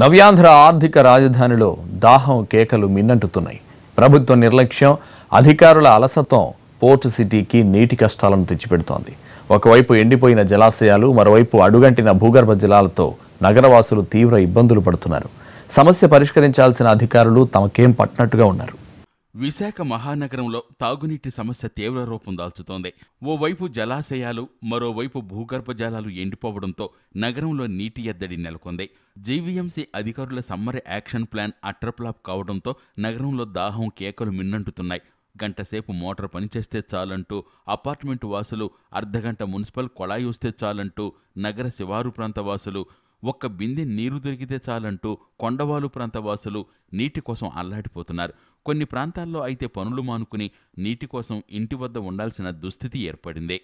నవ్యాంధ్ర ఆర్థిక రాజధానిలో దాహం కేకలు మిన్నంటుతున్నాయి ప్రభుత్వ నిర్లక్ష్యం అధికారుల అలసత్వం పోర్ట్ సిటీకి నీటి కష్టాలను తెచ్చిపెడుతోంది ఒకవైపు ఎండిపోయిన జలాశయాలు మరోవైపు అడుగంటిన భూగర్భ జలాలతో నగరవాసులు తీవ్ర ఇబ్బందులు పడుతున్నారు సమస్య పరిష్కరించాల్సిన అధికారులు తమకేం పట్టినట్టుగా ఉన్నారు విశాఖ మహానగరంలో తాగునీటి సమస్య తీవ్ర రూపం దాల్చుతోంది ఓవైపు జలాశయాలు మరోవైపు భూగర్భ జలాలు ఎండిపోవడంతో నగరంలో నీటి ఎద్దడి నెలకొంది జీవీఎంసీ అధికారుల సమ్మర్ యాక్షన్ ప్లాన్ అట్రప్లాప్ కావడంతో నగరంలో దాహం కేకలు మిన్నంటుతున్నాయి గంటసేపు మోటార్ పనిచేస్తే చాలంటూ అపార్ట్మెంటు వాసులు అర్ధగంట మున్సిపల్ కొళాయి వస్తే చాలంటూ నగర శివారు ప్రాంత వాసులు ఒక్క బిందె నీరు దొరికితే చాలంటూ కొండవాలు ప్రాంత వాసులు నీటి కోసం అల్లాడిపోతున్నారు కొన్ని ప్రాంతాల్లో అయితే పనులు మానుకుని నీటి కోసం ఇంటి వద్ద ఉండాల్సిన దుస్థితి ఏర్పడింది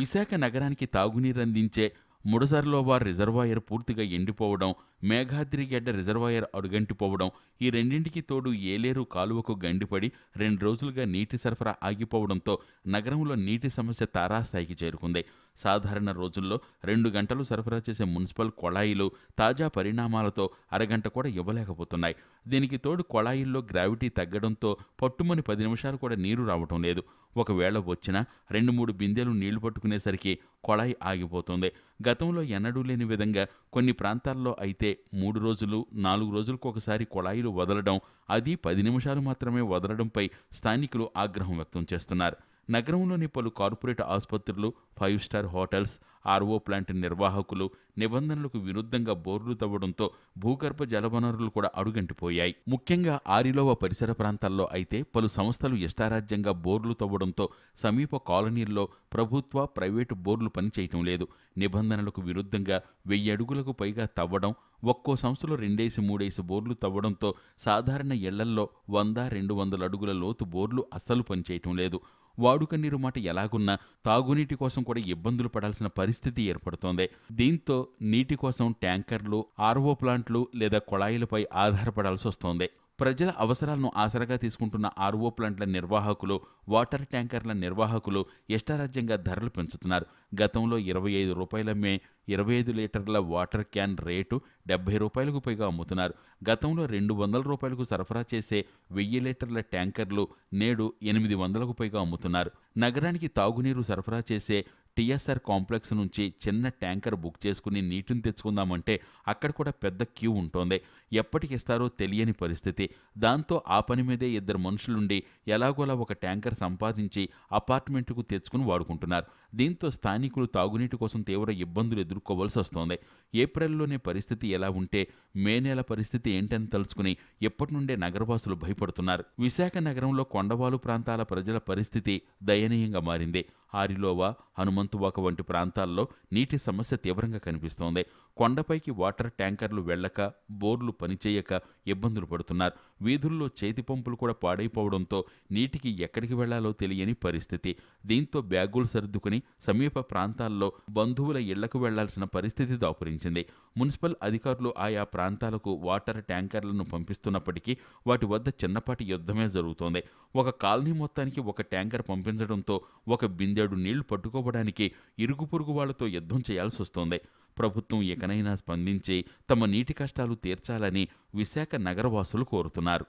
విశాఖ నగరానికి తాగునీరందించే ముడసర్లోబార్ రిజర్వాయర్ పూర్తిగా ఎండిపోవడం మేఘాద్రిగడ్డ రిజర్వాయర్ అడుగంటిపోవడం ఈ రెండింటికి తోడు ఏలేరు కాలువకు గండిపడి రెండు రోజులుగా నీటి సరఫరా ఆగిపోవడంతో నగరంలో నీటి సమస్య తారాస్థాయికి చేరుకుంది సాధారణ రోజుల్లో రెండు గంటలు సరఫరా చేసే మున్సిపల్ కొళాయిలు తాజా పరిణామాలతో అరగంట కూడా ఇవ్వలేకపోతున్నాయి దీనికి తోడు కొళాయిల్లో గ్రావిటీ తగ్గడంతో పట్టుమని పది నిమిషాలు కూడా నీరు రావటం లేదు ఒకవేళ వచ్చినా రెండు మూడు బిందెలు నీళ్లు పట్టుకునేసరికి కొళాయి ఆగిపోతుంది గతంలో ఎన్నడూ లేని విధంగా కొన్ని ప్రాంతాల్లో అయితే మూడు రోజులు నాలుగు రోజులకు ఒకసారి కొళాయిలు వదలడం అది పది నిమిషాలు మాత్రమే వదలడంపై స్థానికులు ఆగ్రహం వ్యక్తం చేస్తున్నారు నగరంలోని పలు కార్పొరేట్ ఆసుపత్రులు five star hotels RO plant నిర్వాహకులు నిబంధనలకు విరుద్ధంగా బోర్లు తవ్వడంతో భూగర్భ జలవనరులు కూడా అడుగంటిపోయాయి ముఖ్యంగా ఆరిలోవ పరిసర ప్రాంతాల్లో అయితే పలు సంస్థలు ఇష్టారాజ్యంగా బోర్లు తవ్వడంతో సమీప కాలనీల్లో ప్రభుత్వ ప్రైవేటు బోర్లు పనిచేయటం లేదు నిబంధనలకు విరుద్ధంగా వెయ్యి అడుగులకు పైగా తవ్వడం ఒక్కో సంస్థలో రెండేసి మూడేసి బోర్లు తవ్వడంతో సాధారణ ఇళ్లల్లో వంద రెండు వందల అడుగుల లోతు బోర్లు అస్సలు పనిచేయటం లేదు వాడుకన్నీరు మాట ఎలాగున్నా తాగునీటి కోసం కూడా ఇబ్బందులు పడాల్సిన పరిస్థితి ఏర్పడుతోంది దీంతో నీటి కోసం ట్యాంకర్లు ఆర్వో ప్లాంట్లు లేదా కుళాయిలపై ఆధారపడాల్సి వస్తోంది ప్రజల అవసరాలను ఆసరాగా తీసుకుంటున్న ఆర్ఓ ప్లాంట్ల నిర్వాహకులు వాటర్ ట్యాంకర్ల నిర్వాహకులు ఇష్టారాజ్యంగా ధరలు పెంచుతున్నారు గతంలో ఇరవై ఐదు రూపాయలమ్మే ఇరవై ఐదు లీటర్ల వాటర్ క్యాన్ రేటు డెబ్బై రూపాయలకు పైగా అమ్ముతున్నారు గతంలో రెండు వందల రూపాయలకు సరఫరా చేసే వెయ్యి లీటర్ల ట్యాంకర్లు నేడు ఎనిమిది వందలకు పైగా అమ్ముతున్నారు నగరానికి తాగునీరు సరఫరా చేసే టీఎస్ఆర్ కాంప్లెక్స్ నుంచి చిన్న ట్యాంకర్ బుక్ చేసుకుని నీటిని తెచ్చుకుందామంటే అక్కడ కూడా పెద్ద క్యూ ఉంటోంది ఎప్పటికిస్తారో తెలియని పరిస్థితి దాంతో ఆ పని మీదే ఇద్దరు మనుషులుండి ఎలాగోలా ఒక ట్యాంకర్ సంపాదించి అపార్ట్మెంట్కు తెచ్చుకుని వాడుకుంటున్నారు దీంతో స్థానికులు తాగునీటి కోసం తీవ్ర ఇబ్బందులు ఎదుర్కోవాల్సి వస్తోంది ఏప్రిల్లోనే పరిస్థితి ఎలా ఉంటే మే నెల పరిస్థితి ఏంటని తలుచుకుని ఎప్పటి నుండే నగరవాసులు భయపడుతున్నారు విశాఖ నగరంలో కొండవాలు ప్రాంతాల ప్రజల పరిస్థితి దయనీయంగా మారింది హారిలోవా హనుమంతువాక వంటి ప్రాంతాల్లో నీటి సమస్య తీవ్రంగా కనిపిస్తోంది కొండపైకి వాటర్ ట్యాంకర్లు వెళ్లక బోర్లు పనిచేయక ఇబ్బందులు పడుతున్నారు వీధుల్లో చేతి పంపులు కూడా పాడైపోవడంతో నీటికి ఎక్కడికి వెళ్లాలో తెలియని పరిస్థితి దీంతో బ్యాగులు సర్దుకుని సమీప ప్రాంతాల్లో బంధువుల ఇళ్లకు వెళ్లాల్సిన పరిస్థితి దాపురించింది మున్సిపల్ అధికారులు ఆయా ప్రాంతాలకు వాటర్ ట్యాంకర్లను పంపిస్తున్నప్పటికీ వాటి వద్ద చిన్నపాటి యుద్ధమే జరుగుతోంది ఒక కాలనీ మొత్తానికి ఒక ట్యాంకర్ పంపించడంతో ఒక బిందె కుంజాడు నీళ్లు పట్టుకోవడానికి ఇరుగు పొరుగు వాళ్లతో యుద్ధం చేయాల్సొస్తోంది ప్రభుత్వం ఇకనైనా స్పందించి తమ నీటి కష్టాలు తీర్చాలని విశాఖ నగరవాసులు కోరుతున్నారు